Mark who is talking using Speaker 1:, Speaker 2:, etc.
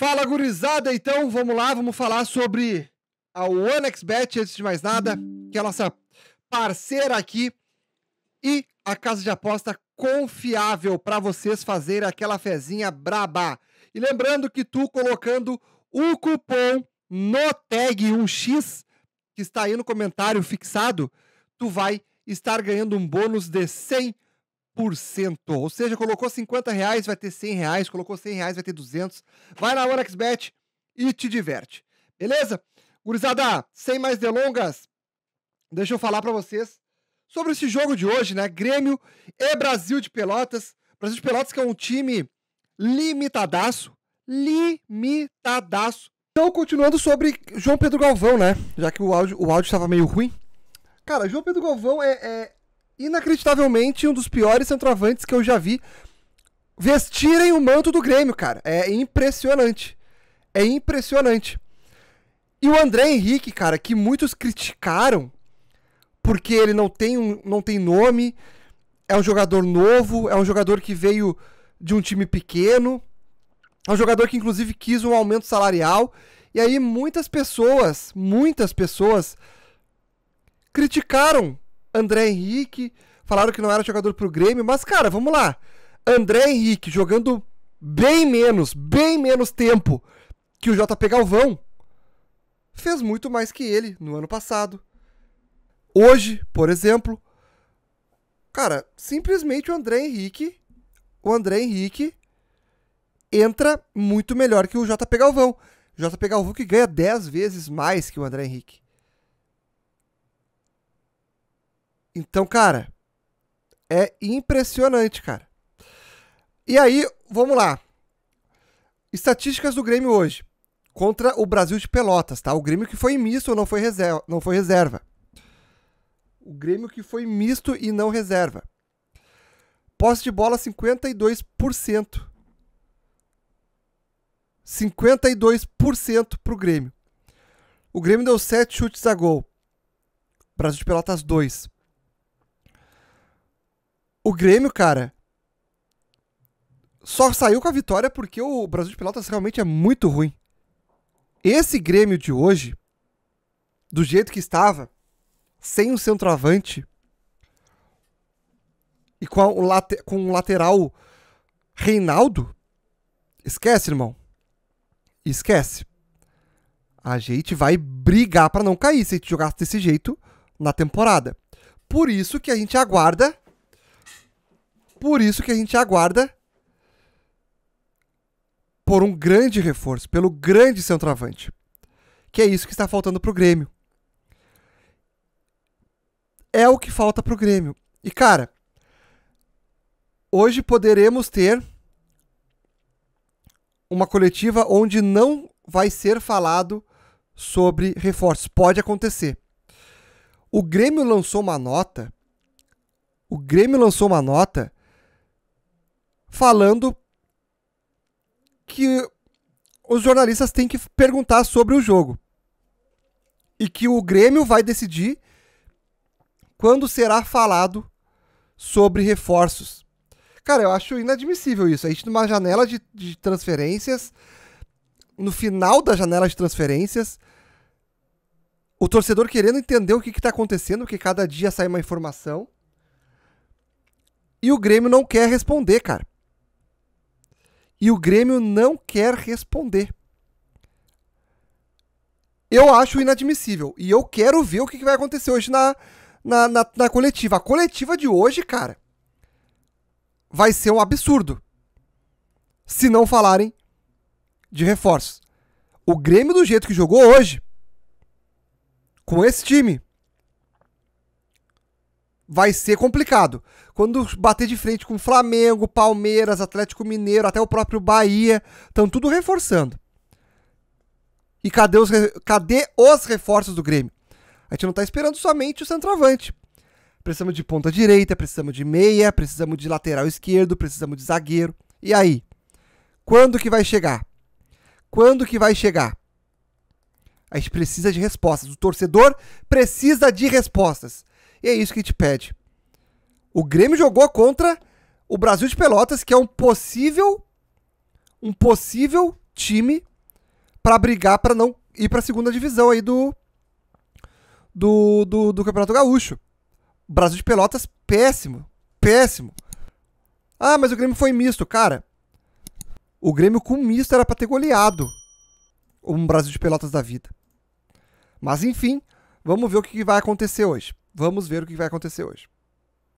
Speaker 1: Fala, gurizada! Então, vamos lá, vamos falar sobre a OneXBet, antes de mais nada, que é a nossa parceira aqui e a casa de aposta confiável para vocês fazerem aquela fezinha braba. E lembrando que tu colocando o cupom no tag 1x, que está aí no comentário fixado, tu vai estar ganhando um bônus de 100 ou seja, colocou 50 reais, vai ter 100 reais, colocou 100 reais, vai ter 200. Vai na OneXBet e te diverte. Beleza? Gurizada, sem mais delongas, deixa eu falar para vocês sobre esse jogo de hoje, né? Grêmio e Brasil de Pelotas. Brasil de Pelotas que é um time limitadaço, limitadaço. Então, continuando sobre João Pedro Galvão, né? Já que o áudio o áudio estava meio ruim. Cara, João Pedro Galvão é, é inacreditavelmente um dos piores centroavantes que eu já vi vestirem o manto do Grêmio, cara. É impressionante. É impressionante. E o André Henrique, cara, que muitos criticaram porque ele não tem, um, não tem nome, é um jogador novo, é um jogador que veio de um time pequeno, é um jogador que inclusive quis um aumento salarial. E aí muitas pessoas, muitas pessoas criticaram André Henrique. Falaram que não era jogador pro Grêmio, mas, cara, vamos lá. André Henrique jogando bem menos, bem menos tempo que o JP Galvão, fez muito mais que ele no ano passado. Hoje, por exemplo, cara, simplesmente o André Henrique, o André Henrique entra muito melhor que o JP Galvão. JP Galvão que ganha 10 vezes mais que o André Henrique. Então, cara, é impressionante, cara. E aí, vamos lá. Estatísticas do Grêmio hoje. Contra o Brasil de Pelotas, tá? O Grêmio que foi misto não foi reserva. Não foi reserva. O Grêmio que foi misto e não reserva. Posse de bola 52%. 52% pro Grêmio. O Grêmio deu 7 chutes a gol. Brasil de Pelotas 2. O Grêmio, cara, só saiu com a vitória porque o Brasil de Pelotas realmente é muito ruim. Esse Grêmio de hoje, do jeito que estava, sem o um centroavante e com, o late, com um lateral Reinaldo, esquece, irmão. Esquece. A gente vai brigar para não cair se a gente jogar desse jeito na temporada. Por isso que a gente aguarda por isso que a gente aguarda por um grande reforço, pelo grande centroavante. Que é isso que está faltando para o Grêmio. É o que falta para o Grêmio. E cara, hoje poderemos ter uma coletiva onde não vai ser falado sobre reforços. Pode acontecer. O Grêmio lançou uma nota. O Grêmio lançou uma nota falando que os jornalistas têm que perguntar sobre o jogo. E que o Grêmio vai decidir quando será falado sobre reforços. Cara, eu acho inadmissível isso. A gente numa janela de, de transferências, no final da janela de transferências, o torcedor querendo entender o que está acontecendo, que cada dia sai uma informação. E o Grêmio não quer responder, cara e o Grêmio não quer responder. Eu acho inadmissível. E eu quero ver o que vai acontecer hoje na, na, na, na coletiva. A coletiva de hoje, cara, vai ser um absurdo. Se não falarem de reforços. O Grêmio, do jeito que jogou hoje, com esse time, vai ser complicado. Quando bater de frente com Flamengo, Palmeiras, Atlético Mineiro, até o próprio Bahia, estão tudo reforçando. E cadê os, cadê os reforços do Grêmio? A gente não está esperando somente o centroavante. Precisamos de ponta direita, precisamos de meia, precisamos de lateral esquerdo, precisamos de zagueiro. E aí? Quando que vai chegar? Quando que vai chegar? A gente precisa de respostas. O torcedor precisa de respostas. E é isso que te pede. O Grêmio jogou contra o Brasil de Pelotas, que é um possível um possível time para brigar para não ir para a segunda divisão aí do, do do, do Campeonato Gaúcho. Brasil de Pelotas péssimo, péssimo. Ah, mas o Grêmio foi misto, cara. O Grêmio com misto era para ter goleado um Brasil de Pelotas da vida. Mas enfim, vamos ver o que vai acontecer hoje. Vamos ver o que vai acontecer hoje.